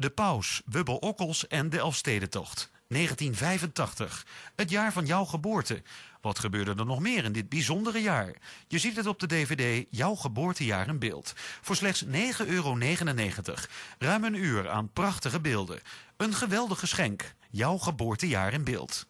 De Paus, Wubbel Okkels en de Elfstedentocht. 1985, het jaar van jouw geboorte. Wat gebeurde er nog meer in dit bijzondere jaar? Je ziet het op de DVD Jouw geboortejaar in beeld. Voor slechts 9,99 euro. Ruim een uur aan prachtige beelden. Een geweldig geschenk. Jouw geboortejaar in beeld.